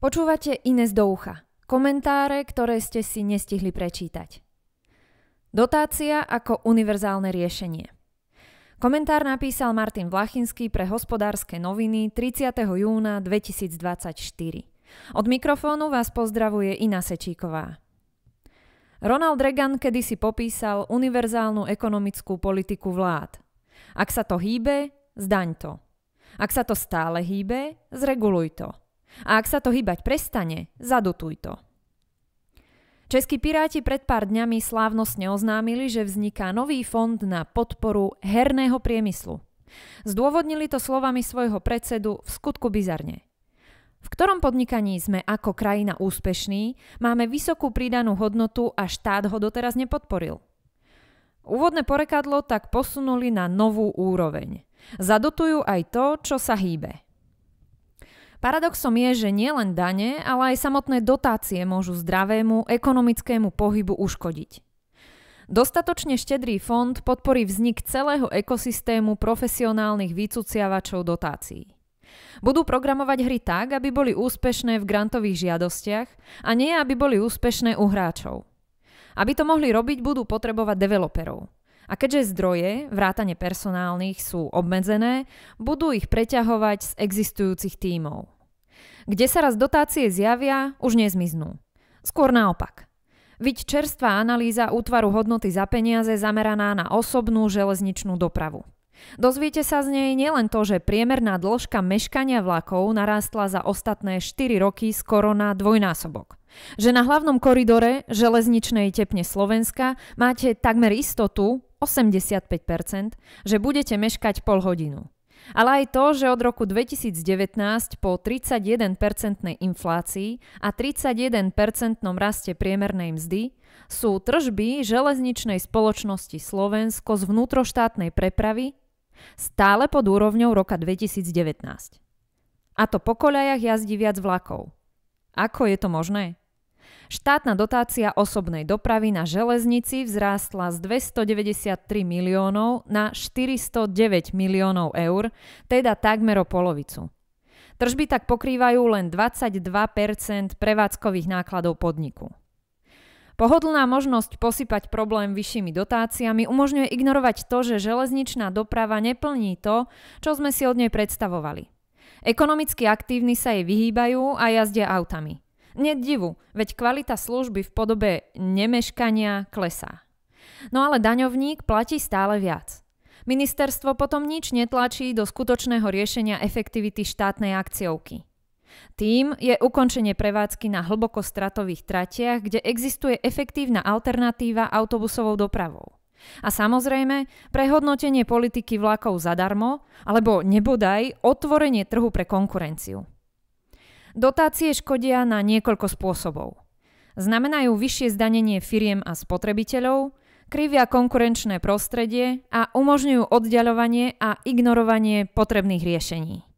Počúvate Ines do ucha. Komentáre, ktoré ste si nestihli prečítať. Dotácia ako univerzálne riešenie. Komentár napísal Martin Vlachinský pre hospodárske noviny 30. júna 2024. Od mikrofónu vás pozdravuje Ina Sečíková. Ronald Reagan kedysi popísal univerzálnu ekonomickú politiku vlád. Ak sa to hýbe, zdaň to. Ak sa to stále hýbe, zreguluj to. A ak sa to hýbať prestane, zadotuj to. Českí piráti pred pár dňami slávnostne oznámili, že vzniká nový fond na podporu herného priemyslu. Zdôvodnili to slovami svojho predsedu v skutku bizarne. V ktorom podnikaní sme ako krajina úspešní, máme vysokú pridanú hodnotu a štát ho doteraz nepodporil. Úvodné porekadlo tak posunuli na novú úroveň. Zadotujú aj to, čo sa hýbe. Paradoxom je, že nielen dane, ale aj samotné dotácie môžu zdravému ekonomickému pohybu uškodiť. Dostatočne štedrý fond podporí vznik celého ekosystému profesionálnych vycuciavačov dotácií. Budú programovať hry tak, aby boli úspešné v grantových žiadostiach a nie aby boli úspešné u hráčov. Aby to mohli robiť, budú potrebovať developerov. A keďže zdroje, vrátane personálnych, sú obmedzené, budú ich preťahovať z existujúcich tímov. Kde sa raz dotácie zjavia, už nezmiznú. Skôr naopak. Viď čerstvá analýza útvaru hodnoty za peniaze zameraná na osobnú železničnú dopravu. Dozviete sa z nej nielen to, že priemerná dĺžka meškania vlakov narástla za ostatné 4 roky skoro na dvojnásobok. Že na hlavnom koridore železničnej tepne Slovenska máte takmer istotu 85%, že budete meškať pol hodinu. Ale aj to, že od roku 2019 po 31-percentnej inflácii a 31-percentnom raste priemernej mzdy sú tržby železničnej spoločnosti Slovensko z vnútroštátnej prepravy stále pod úrovňou roka 2019. A to po koľajach jazdí viac vlakov. Ako je to možné? Štátna dotácia osobnej dopravy na železnici vzrástla z 293 miliónov na 409 miliónov eur, teda takmer o polovicu. Tržby tak pokrývajú len 22 prevádzkových nákladov podniku. Pohodlná možnosť posypať problém vyššími dotáciami umožňuje ignorovať to, že železničná doprava neplní to, čo sme si od nej predstavovali. Ekonomicky aktívni sa jej vyhýbajú a jazdia autami. Nedivu, veď kvalita služby v podobe nemeškania klesá. No ale daňovník platí stále viac. Ministerstvo potom nič netlačí do skutočného riešenia efektivity štátnej akciovky. Tým je ukončenie prevádzky na hlboko stratových tratiach, kde existuje efektívna alternatíva autobusovou dopravou. A samozrejme, prehodnotenie politiky vlakov zadarmo, alebo nebodaj otvorenie trhu pre konkurenciu. Dotácie škodia na niekoľko spôsobov. Znamenajú vyššie zdanenie firiem a spotrebiteľov, krivia konkurenčné prostredie a umožňujú oddaľovanie a ignorovanie potrebných riešení.